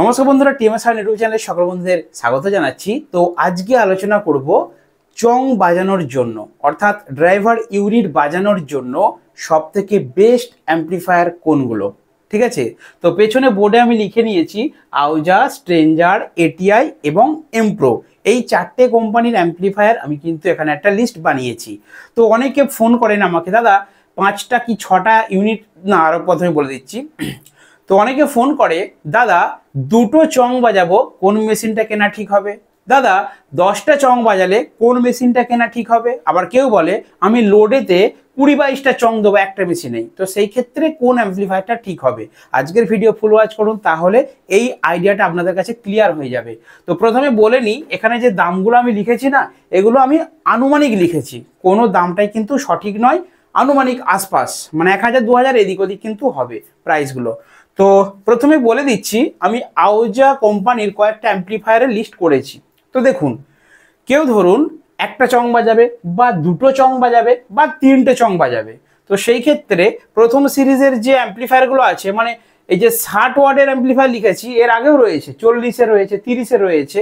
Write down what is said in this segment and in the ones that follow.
নমস্কার বন্ধুরা টিএমএস আর ইউটিউব চ্যানেলে সকল বন্ধুদের স্বাগত জানাচ্ছি তো আজকে আলোচনা করব চং বাজানোর জন্য অর্থাৎ ড্রাইভার ইউনিট বাজানোর জন্য সবথেকে বেস্ট অ্যাম্পলিফায়ার কোনগুলো ঠিক আছে তো পেছনে বোর্ডে আমি লিখে নিয়েছি আউজা স্ট্রেঞ্জার এটিআই এবং এমপ্রো এই চারটে কোম্পানির অ্যাম্পলিফায়ার আমি কিন্তু এখানে একটা লিস্ট বানিয়েছি তো অনেকে ফোন করেন আমাকে দাদা পাঁচটা কি ছটা ইউনিট না আরও প্রথমে বলে দিচ্ছি তো অনেকে ফোন করে দাদা দুটো চং বাজাবো কোন মেশিনটা কেনা ঠিক হবে দাদা দশটা চং বাজালে কোন মেশিনটা কেনা ঠিক হবে আবার কেউ বলে আমি লোডেতে কুড়ি বাইশটা চং দেবো একটা মেশিনেই তো সেই ক্ষেত্রে কোন অ্যাম্পলিফায়ারটা ঠিক হবে আজকের ভিডিও ফুল ওয়াচ করুন তাহলে এই আইডিয়াটা আপনাদের কাছে ক্লিয়ার হয়ে যাবে তো প্রথমে বলে নিই এখানে যে দামগুলো আমি লিখেছি না এগুলো আমি আনুমানিক লিখেছি কোনো দামটাই কিন্তু সঠিক নয় আনুমানিক আশপাশ মানে এক হাজার দু হাজার এদিক ওদিক কিন্তু হবে প্রাইসগুলো তো প্রথমে বলে দিচ্ছি আমি আউজা কোম্পানির কয়েকটা অ্যাম্পলিফায়ারের লিস্ট করেছি তো দেখুন কেউ ধরুন একটা চং বাজাবে বা দুটো চং বাজাবে বা তিনটে চং বাজাবে তো সেই ক্ষেত্রে প্রথম সিরিজের যে অ্যাম্পলিফায়ারগুলো আছে মানে এই যে ষাট ওয়ার্ডের অ্যাম্পলিফায়ার লিখেছি এর আগেও রয়েছে চল্লিশে রয়েছে তিরিশে রয়েছে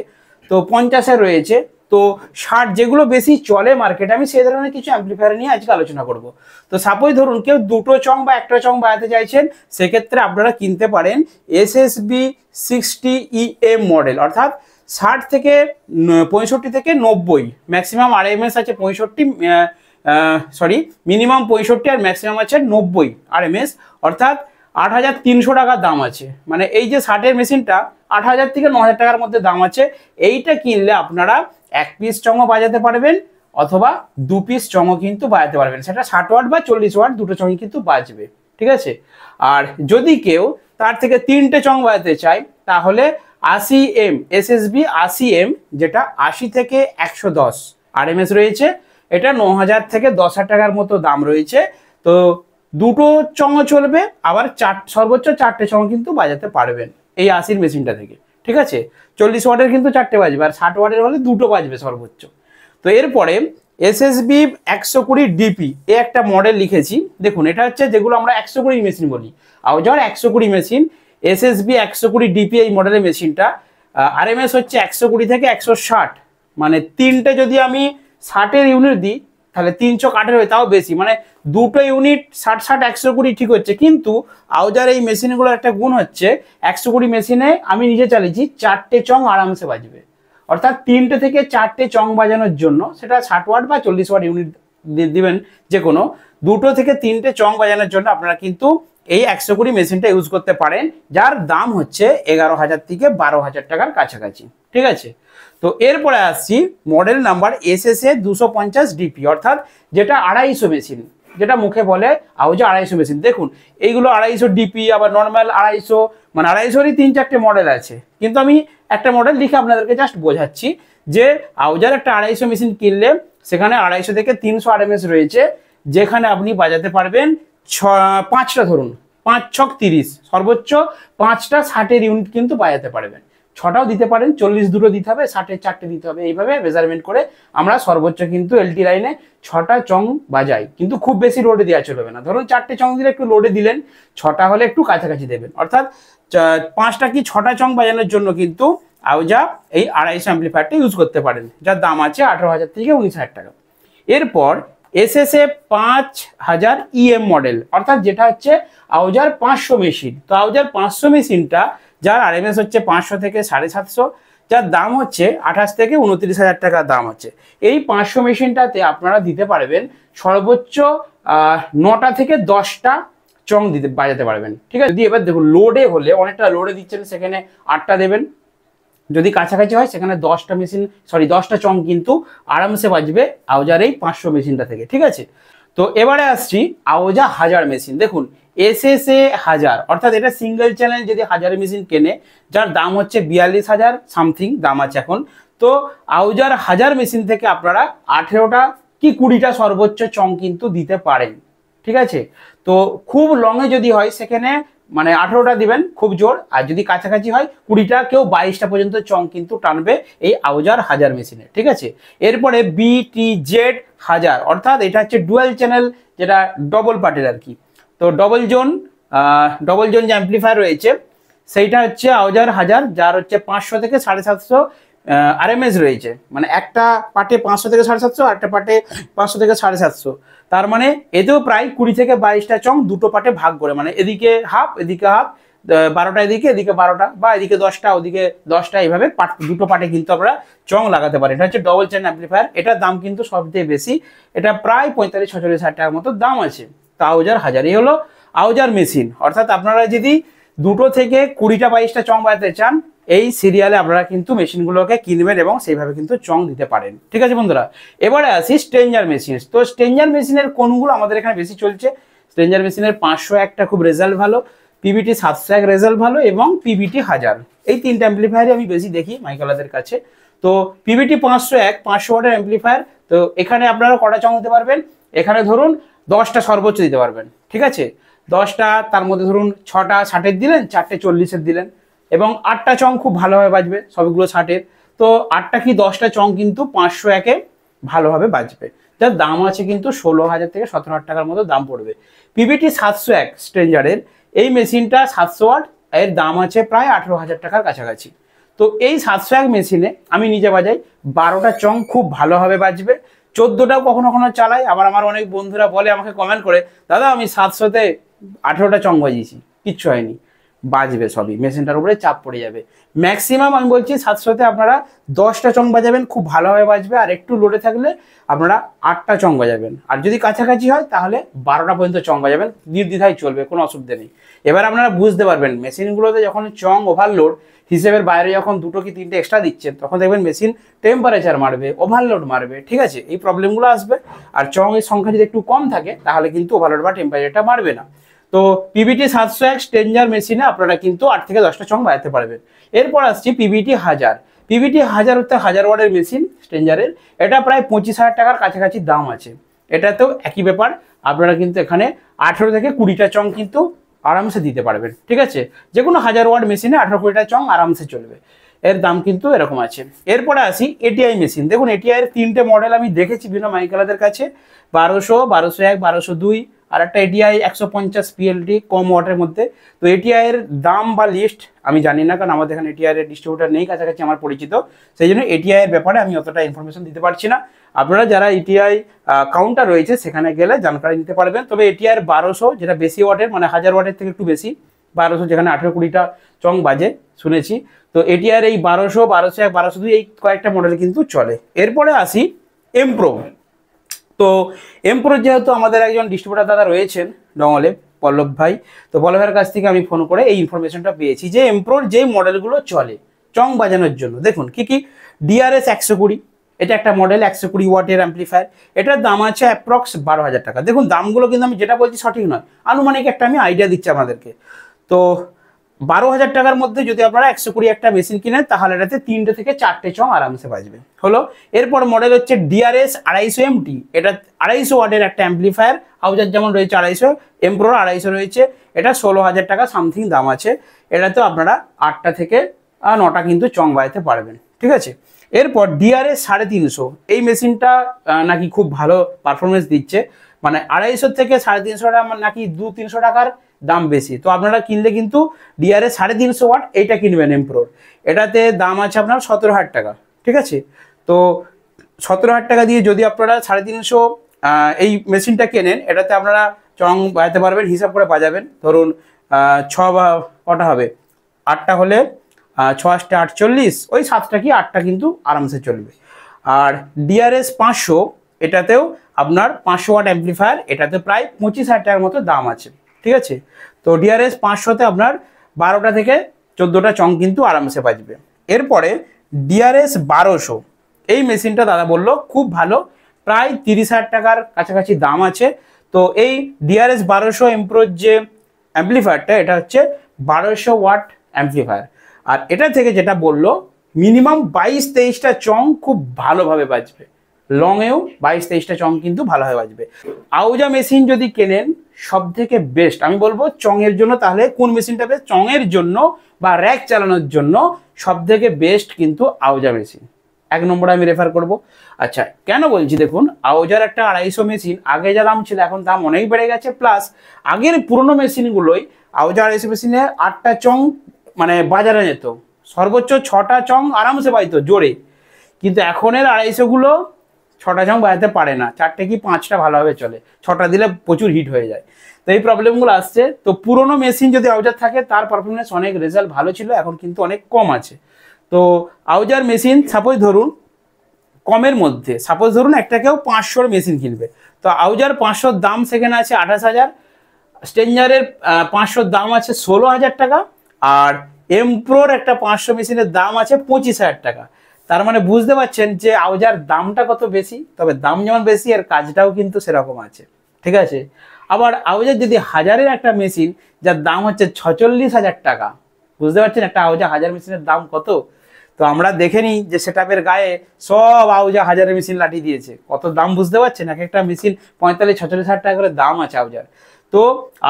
তো পঞ্চাশে রয়েছে তো শার্ট যেগুলো বেশি চলে মার্কেটে আমি সেই ধরনের কিছু অ্যাম্পলিফায়ার নিয়ে আজকে আলোচনা করব তো সাপোজ ধরুন কেউ দুটো চং বা একটা চং বাড়াতে চাইছেন সেক্ষেত্রে আপনারা কিনতে পারেন S S B sixty EM model অর্থাৎ ষাট থেকে পঁয়ষট্টি থেকে নব্বই ম্যাক্সিমাম আরএমএস আছে পঁয়ষট্টি সরি মিনিমাম পঁয়ষট্টি আর ম্যাক্সিমাম আছে নব্বই আরএমএস অর্থাৎ আট হাজার তিনশো টাকা দাম আছে মানে এই যে ষাটের মেশিনটা আট হাজার থেকে ন হাজার টাকার মধ্যে দাম আছে এইটা কিনলে আপনারা এক পিস চঙও বাজাতে পারবেন অথবা দু পিস চঙও কিন্তু বাজাতে পারবেন সেটা ষাট ওয়াট বা চল্লিশ ওয়াট দুটো চঙই কিন্তু বাজবে ঠিক আছে আর যদি কেউ তার থেকে তিনটে চং বাজাতে চায় তাহলে আশি এম এস এস বি আশি এম যেটা আশি থেকে একশো দশ আর এম এস রয়েছে এটা ন হাজার থেকে দশ হাজার টাকার মতো দাম রয়েছে তো দুটো চঙও চলবে আবার চার সর্বোচ্চ চারটে চঙ কিন্তু বাজাতে পারবেন এই আশির মেশিনটা থেকে ঠিক আছে চল্লিশ ওয়াটের কিন্তু চারটে বাজবে আর ষাট ওয়াটের হলে দুটো বাজবে সর্বোচ্চ তো এরপরে এসএসবি একশো কুড়ি ডিপি এ একটা মডেল লিখেছি দেখুন এটা হচ্ছে যেগুলো আমরা একশো কুড়ি মেশিন বলি যেমন একশো কুড়ি মেশিন এসএসবি একশো কুড়ি ডিপি এই মডেলের মেশিনটা আর এম এস হচ্ছে একশো কুড়ি থেকে একশো ষাট মানে তিনটে যদি আমি ষাটের ইউনিট দিই তাহলে তিনশো কাঠের হয়ে তাও বেশি মানে দুটো ইউনিট ষাট ষাট একশো কুড়ি ঠিক হচ্ছে কিন্তু আউজার এই মেশিনগুলোর একটা গুণ হচ্ছে একশো কুড়ি মেশিনে আমি নিজে চালিয়েছি চারটে চং আরামসে বাজবে অর্থাৎ তিনটে থেকে চারটে চং বাজানোর জন্য সেটা ষাট ওয়াট বা চল্লিশ ওয়াট ইউনিট দিবেন যে কোনো দুটো থেকে তিনটে চং বাজানোর জন্য আপনারা কিন্তু এই একশো কুড়ি মেশিনটা ইউজ করতে পারেন যার দাম হচ্ছে এগারো হাজার থেকে বারো হাজার টাকার কাছাকাছি ঠিক আছে তো এরপরে আসছি model number S S A দুশো পঞ্চাশ ডিপি অর্থাৎ যেটা আড়াইশো মেশিন যেটা মুখে বলে আউজা আড়াইশো মেশিন দেখুন এইগুলো আড়াইশো ডিপি আবার নর্মাল আড়াইশো মানে আড়াইশোরই তিন চারটে মডেল আছে কিন্তু আমি একটা মডেল লিখে আপনাদেরকে জাস্ট বোঝাচ্ছি যে আউজার একটা আড়াইশো মেশিন কিনলে সেখানে আড়াইশো থেকে তিনশো আরএমএস রয়েছে যেখানে আপনি বাজাতে পারবেন ছ পাঁচটা ধরুন পাঁচ ছক তিরিশ সর্বোচ্চ পাঁচটা ষাটের ইউনিট কিন্তু পাওয়াতে পারবেন ছটাও দিতে পারেন চল্লিশ দুটো দিতে হবে ষাটের চারটে দিতে হবে এইভাবে মেজারমেন্ট করে আমরা সর্বোচ্চ কিন্তু এলটি লাইনে ছটা চং বাজাই কিন্তু খুব বেশি লোডে দেওয়া চলবে না ধরুন চারটে চং দিলে একটু লোডে দিলেন ছটা হলে একটু কাছাকাছি দেবেন অর্থাৎ পাঁচটা কি ছটা চং বাজানোর জন্য কিন্তু আউজা এই আড়াইশো অ্যাম্পলিফায়ারটা ইউজ করতে পারেন যার দাম আছে আঠেরো হাজার থেকে উনিশ হাজার টাকা এরপর এসএসএ পাঁচ হাজার ইএম e মডেল অর্থাৎ যেটা হচ্ছে আউজার পাঁচশো মেশিন তো আউজার পাঁচশো মেশিনটা যার আরএমএস হচ্ছে পাঁচশো থেকে সাড়ে সাতশো যার দাম হচ্ছে আঠাশ থেকে উনত্রিশ হাজার টাকা দাম আছে এই পাঁচশো মেশিনটাতে আপনারা দিতে পারবেন সর্বোচ্চ নটা থেকে দশটা চং দিতে বাজাতে পারবেন ঠিক আছে যদি এবার দেখুন লোডে হলে অনেকটা লোডে দিচ্ছেন সেখানে আটটা দেবেন যদি কাছাকাছি হয় সেখানে দশটা মেশিন সরি দশটা চং কিন্তু আরামসে বাজবে আওজার এই পাঁচশো মেশিনটা থেকে ঠিক আছে তো এবারে আসছি আওজা হাজার মেশিন দেখুন এস এস এ হাজার অর্থাৎ এটা সিঙ্গেল চ্যানেল যদি হাজার মেশিন কেনে যার দাম হচ্ছে বিয়াল্লিশ হাজার সামথিং দাম আছে এখন তো আউজার হাজার মেশিন থেকে আপনারা আঠেরোটা কি কুড়িটা সর্বোচ্চ চং কিন্তু দিতে পারেন ঠিক আছে তো খুব লংয়ে যদি হয় সেখানে মানে আঠেরোটা দিবেন খুব জোর আর যদি কাছাকাছি হয় কুড়িটা কেউ বাইশটা পর্যন্ত চং কিন্তু টানবে এই আউজার হাজার মেশিনে ঠিক আছে এরপরে বিটি জেড হাজার অর্থাৎ এটা হচ্ছে ডুয়েল চ্যানেল যেটা ডবল পার্টের আর কি তো ডবল জোন ডবল জোন যে অ্যাম্পলিফায়ার রয়েছে সেইটা হচ্ছে আউজার হাজার যার হচ্ছে পাঁচশো থেকে সাড়ে সাতশো আরএমএস রয়েছে মানে একটা পার্টে পাঁচশো থেকে সাড়ে সাতশো আর একটা পার্টে পাঁচশো থেকে সাড়ে সাতশো তার মানে এতেও প্রায় কুড়ি থেকে বাইশটা চং দুটো পার্টে ভাগ করে মানে এদিকে হাফ এদিকে হাফ বারোটা এদিকে এদিকে বারোটা বা এদিকে দশটা ওদিকে দশটা এইভাবে পাট দুটো পাটে কিন্তু আমরা চং লাগাতে পারি এটা হচ্ছে ডবল চেন অ্যাম্পলিফায়ার এটার দাম কিন্তু সবচেয়ে বেশি এটা প্রায় পঁয়তাল্লিশ ছচল্লিশ হাজার টাকার মতো দাম আছে তা আউজার হাজার এই হলো আউজার মেশিন অর্থাৎ আপনারা যদি দুটো থেকে কুড়িটা বাইশটা চং বাড়াতে চান এই সিরিয়ালে আপনারা কিন্তু মেশিনগুলোকে কিনবেন এবং সেইভাবে কিন্তু চং দিতে পারেন ঠিক আছে বন্ধুরা এবারে আসি স্ট্রেঞ্জার মেশিন তো স্ট্রেঞ্জার মেশিনের কোনগুলো আমাদের এখানে বেশি চলছে স্ট্রেঞ্জার মেশিনের পাঁচশো একটা খুব রেজাল্ট ভালো পিবিটি সাতশো এক রেজাল্ট ভালো এবং পিবিটি হাজার এই তিনটা অ্যাম্পলিফায়ারই আমি বেশি দেখি মাইকালাদের কাছে তো পিবিটি পাঁচশো এক পাঁচশো ওয়াটের অ্যাম্পলিফায়ার তো এখানে আপনারা কটা চং দিতে পারবেন এখানে ধরুন দশটা সর্বোচ্চ দিতে পারবেন ঠিক আছে দশটা তার মধ্যে ধরুন ছটা ষাটের দিলেন চারটে চল্লিশের দিলেন এবং আটটা চং খুব ভালোভাবে বাজবে সবগুলো ষাটের তো আটটা কি দশটা চং কিন্তু পাঁচশো একে ভালোভাবে বাজবে যার দাম আছে কিন্তু ষোলো হাজার থেকে সতেরো হাজার টাকার মতো দাম পড়বে পিভিটি সাতশো এক স্ট্রেঞ্জারের এই মেশিনটা সাতশো আট এর দাম আছে প্রায় আঠেরো হাজার টাকার কাছাকাছি তো এই সাতশো এক মেশিনে আমি নিজে বাজাই বারোটা চং খুব ভালোভাবে বাজবে চোদ্দোটাও কখনো কখনো চালাই আবার আমার অনেক বন্ধুরা বলে আমাকে কমেন্ট করে দাদা আমি সাতশোতে আঠেরোটা চং বাজিয়েছি কিচ্ছু হয়নি বাজবে সবই মেশিনটার উপরে চাপ পড়ে যাবে ম্যাক্সিমাম আমি বলছি সাতশোতে আপনারা দশটা চং বাজাবেন খুব ভালোভাবে বাজবে আর একটু লোডে থাকলে আপনারা আটটা চং বাজাবেন আর যদি কাছাকাছি হয় তাহলে বারোটা পর্যন্ত চং বাজাবেন নির্দ্বিধায় চলবে কোনো অসুবিধা নেই এবার আপনারা বুঝতে পারবেন মেশিনগুলোতে যখন চং ওভারলোড হিসেবের বাইরে যখন দুটো কি তিনটে এক্সট্রা দিচ্ছেন তখন দেখবেন মেশিন টেম্পারেচার মারবে ওভারলোড মারবে ঠিক আছে এই প্রবলেমগুলো আসবে আর চং এর সংখ্যা যদি একটু কম থাকে তাহলে কিন্তু ওভারলোড বা টেম্পারেচারটা মারবে না তো পিবিটি সাতশো এক স্টেঞ্জার মেশিনে আপনারা কিন্তু আট থেকে দশটা চং বাড়াতে পারবেন এরপর আসছি পিবিটি হাজার পিবিটি হাজার হচ্ছে হাজার ওয়ার্ডের মেশিন স্টেঞ্জারের এটা প্রায় পঁচিশ হাজার টাকার কাছাকাছি দাম আছে এটাতেও একই ব্যাপার আপনারা কিন্তু এখানে আঠেরো থেকে কুড়িটা চং কিন্তু আরামসে দিতে পারবেন ঠিক আছে যে কোনো হাজার ওয়ার্ড মেশিনে আঠেরো কুড়িটা চং আরামসে চলবে এর দাম কিন্তু এরকম আছে এরপরে আসি এটিআই মেশিন দেখুন এটিআই এর তিনটে মডেল আমি দেখেছি বিনা মাইকেলাদের কাছে বারোশো বারোশো এক বারোশো দুই আর একটা এটিআই একশো পঞ্চাশ পিএলডি কম ওয়াটের মধ্যে তো এটিআইয়ের দাম বা লিস্ট আমি জানি না কারণ আমাদের এখানে এটিআই এর ডিস্ট্রিবিউটার নেই কাছাকাছি আমার পরিচিত সেই জন্য এটিআই এর ব্যাপারে আমি অতটা ইনফরমেশন দিতে পারছি না আপনারা যারা এটিআই কাউন্টার রয়েছে সেখানে গেলে জানকারি নিতে পারবেন তবে এটিআই এর বারোশো যেটা বেশি ওয়াটের মানে হাজার ওয়াটের থেকে একটু বেশি বারোশো যেখানে আঠেরো কুড়িটা চং বাজে শুনেছি তো এটিআর এই বারোশো বারোশো এক বারোশো দুই এই কয়েকটা মডেল কিন্তু চলে এরপরে আসি এমপ্রো তো এমপ্রোর যেহেতু আমাদের একজন ডিস্ট্রিবিউটার দাদা রয়েছেন ডঙ্গলে পল্লব ভাই তো পল্লব ভাইয়ের কাছ থেকে আমি ফোন করে এই ইনফরমেশনটা পেয়েছি যে এমপ্রোর যে মডেলগুলো চলে চং বাজানোর জন্য দেখুন কি কি ডিআরএস একশো কুড়ি এটা একটা মডেল একশো কুড়ি ওয়াটের অ্যাম্পলিফায়ার এটার দাম আছে অ্যাপ্রক্স বারো হাজার টাকা দেখুন দামগুলো কিন্তু আমি যেটা বলছি সঠিক নয় আনুমানিক একটা আমি আইডিয়া দিচ্ছি আমাদেরকে তো বারো হাজার টাকার মধ্যে যদি আপনারা একশো কুড়ি একটা মেশিন কিনেন তাহলে এটাতে তিনটে থেকে চারটে চং আরামসে বাজবে হলো এরপর মডেল হচ্ছে ডিআরএস আড়াইশো এমটি এটা আড়াইশো ওয়াটের একটা অ্যাম্পলিফায়ার হাউজার যেমন রয়েছে আড়াইশো এমপ্রোর আড়াইশো রয়েছে এটা ষোলো হাজার টাকা সামথিং দাম আছে এটাতে আপনারা আটটা থেকে নটা কিন্তু চং বাজাতে পারবেন ঠিক আছে এরপর ডিআরএস সাড়ে তিনশো এই মেশিনটা নাকি খুব ভালো পারফরমেন্স দিচ্ছে মানে আড়াইশোর থেকে সাড়ে তিনশো টাকা মানে নাকি দু তিনশো টাকার দাম বেশি তো আপনারা কিনলে কিন্তু ডিআরএ সাড়ে তিনশো ওয়াট এইটা কিনবেন এমপ্রোর এটাতে দাম আছে আপনার সতেরো হাজার টাকা ঠিক আছে তো সতেরো হাজার টাকা দিয়ে যদি আপনারা সাড়ে তিনশো এই মেশিনটা কেনেন এটাতে আপনারা চং বাজাতে পারবেন হিসাব করে বাজাবেন ধরুন ছ বা কটা হবে আটটা হলে ছ আটটা আটচল্লিশ ওই সাতটা কি আটটা কিন্তু আরামসে চলবে আর ডিআরএস পাঁচশো এটাতেও আপনার পাঁচশো ওয়াট অ্যাম্পলিফায়ার এটাতে প্রায় পঁচিশ হাজার টাকার মতো দাম আছে ঠিক আছে তো ডিআরএস পাঁচশোতে আপনার বারোটা থেকে চোদ্দোটা চং কিন্তু আরামসে বাজবে এরপরে ডিআরএস বারোশো এই মেশিনটা দাদা বললো খুব ভালো প্রায় তিরিশ হাজার টাকার কাছাকাছি দাম আছে তো এই ডিআরএস বারোশো এমপ্রোর যে অ্যাম্পলিফায়ারটা এটা হচ্ছে বারোশো ওয়াট অ্যাম্পলিফায়ার আর এটা থেকে যেটা বললো মিনিমাম বাইশ তেইশটা চং খুব ভালোভাবে বাজবে লংয়েও বাইশ তেইশটা চং কিন্তু ভালো হয়ে বাজবে আউজা মেশিন যদি কেনেন সব থেকে বেস্ট আমি বলবো চংয়ের জন্য তাহলে কোন মেশিনটা বেস্ট চংয়ের জন্য বা র্যাক চালানোর জন্য সব থেকে বেস্ট কিন্তু আউজা মেশিন এক নম্বর আমি রেফার করব আচ্ছা কেন বলছি দেখুন আউজার একটা আড়াইশো মেশিন আগে যা দাম ছিল এখন দাম অনেক বেড়ে গেছে প্লাস আগের পুরনো মেশিনগুলোই আউজা আড়াইশো মেশিনে আটটা চং মানে বাজারে যেত সর্বোচ্চ ছটা চং আরামসে পাইতো জোরে কিন্তু এখনের আড়াইশোগুলো ছটা সং বাজাতে পারে না চারটে কি পাঁচটা ভালোভাবে চলে ছটা দিলে প্রচুর হিট হয়ে যায় তো এই প্রবলেমগুলো আসছে তো পুরনো মেশিন যদি আউজার থাকে তার পারফরমেন্স অনেক রেজাল্ট ভালো ছিল এখন কিন্তু অনেক কম আছে তো আউজার মেশিন সাপোজ ধরুন কমের মধ্যে সাপোজ ধরুন একটা কেউ পাঁচশোর মেশিন কিনবে তো আউজার পাঁচশোর দাম সেখানে আছে আঠাশ হাজার স্টেঞ্জারের পাঁচশোর দাম আছে ষোলো হাজার টাকা আর এমপ্রোর একটা পাঁচশো মেশিনের দাম আছে পঁচিশ হাজার টাকা তার মানে বুঝতে পারছেন যে আউজার দামটা কত বেশি তবে দাম যেমন বেশি আর কাজটাও কিন্তু সেরকম আছে ঠিক আছে আবার আউজার যদি হাজারের একটা মেশিন যার দাম হচ্ছে ছচল্লিশ হাজার টাকা বুঝতে পারছেন একটা আউজা হাজার মেশিনের দাম কত তো আমরা দেখে নিই যে সেটাপের গায়ে সব আউজা হাজারের মেশিন লাঠিয়ে দিয়েছে কত দাম বুঝতে পারছেন এক একটা মেশিন পঁয়তাল্লিশ ছচল্লিশ হাজার টাকা করে দাম আছে আউজার তো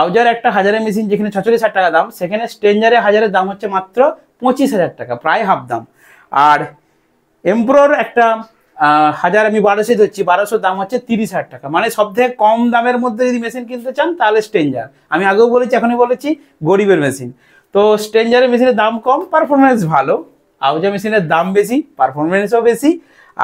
আউজার একটা হাজারের মেশিন যেখানে ছচল্লিশ হাজার টাকা দাম সেখানে স্ট্রেঞ্জারে হাজারের দাম হচ্ছে মাত্র পঁচিশ হাজার টাকা প্রায় হাফ দাম আর এমপ্রোর একটা হাজার আমি বারোশো ধরছি বারোশো দাম হচ্ছে তিরিশ হাজার টাকা মানে সব থেকে কম দামের মধ্যে যদি মেশিন কিনতে চান তাহলে স্টেঞ্জার আমি আগেও বলেছি এখনই বলেছি গরিবের মেশিন তো স্টেঞ্জারের মেশিনের দাম কম পারফরমেন্স ভালো আউজা মেশিনের দাম বেশি পারফরমেন্সও বেশি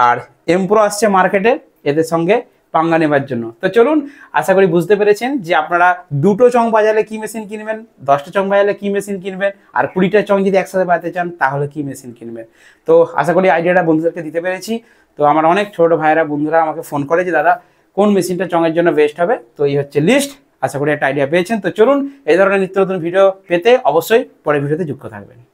আর এমপ্রো আসছে মার্কেটে এদের সঙ্গে পাঙ্গা নেবার জন্য তো চলুন আশা করি বুঝতে পেরেছেন যে আপনারা দুটো চং বাজালে কি মেশিন কিনবেন দশটা চং বাজালে কি মেশিন কিনবেন আর কুড়িটা চং যদি একসাথে বাজাতে চান তাহলে কি মেশিন কিনবেন তো আশা করি আইডিয়াটা বন্ধুদেরকে দিতে পেরেছি তো আমার অনেক ছোট ভাইয়েরা বন্ধুরা আমাকে ফোন করে যে দাদা কোন মেশিনটা চঙের জন্য বেস্ট হবে তো এই হচ্ছে লিস্ট আশা করি একটা আইডিয়া পেয়েছেন তো চলুন এই ধরনের নিত্য নতুন ভিডিও পেতে অবশ্যই পরের ভিডিওতে যুক্ত থাকবেন